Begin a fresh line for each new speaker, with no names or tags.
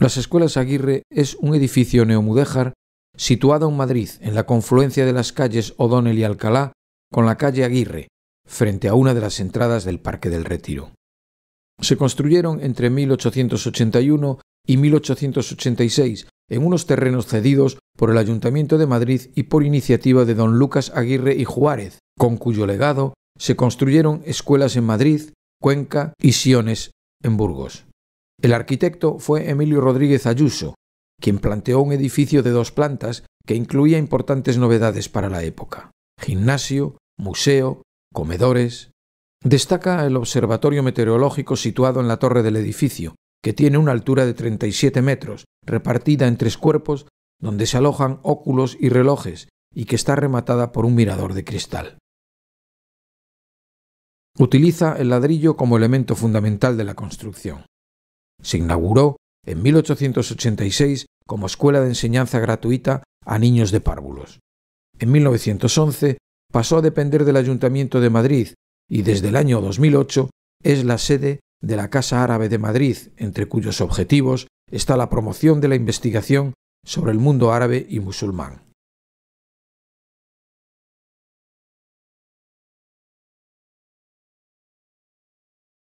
Las Escuelas Aguirre es un edificio
neomudéjar situado en Madrid, en la confluencia de las calles O'Donnell y Alcalá, con la calle Aguirre, frente a una de las entradas del Parque del Retiro. Se construyeron entre 1881 y 1886 en unos terrenos cedidos por el Ayuntamiento de Madrid y por iniciativa de don Lucas Aguirre y Juárez, con cuyo legado se construyeron escuelas en Madrid, Cuenca y Siones en Burgos. El arquitecto fue Emilio Rodríguez Ayuso, quien planteó un edificio de dos plantas que incluía importantes novedades para la época. Gimnasio, museo, comedores. Destaca el observatorio meteorológico situado en la torre del edificio, que tiene una altura de 37 metros, repartida en tres cuerpos, donde se alojan óculos y relojes, y que está rematada por un mirador de cristal. Utiliza el ladrillo como elemento fundamental de la construcción. Se inauguró en 1886 como escuela de enseñanza gratuita a niños de párvulos. En 1911 pasó a depender del Ayuntamiento de Madrid y desde el año 2008 es la sede de la Casa Árabe de Madrid, entre cuyos objetivos está la promoción de la investigación sobre el mundo
árabe y musulmán.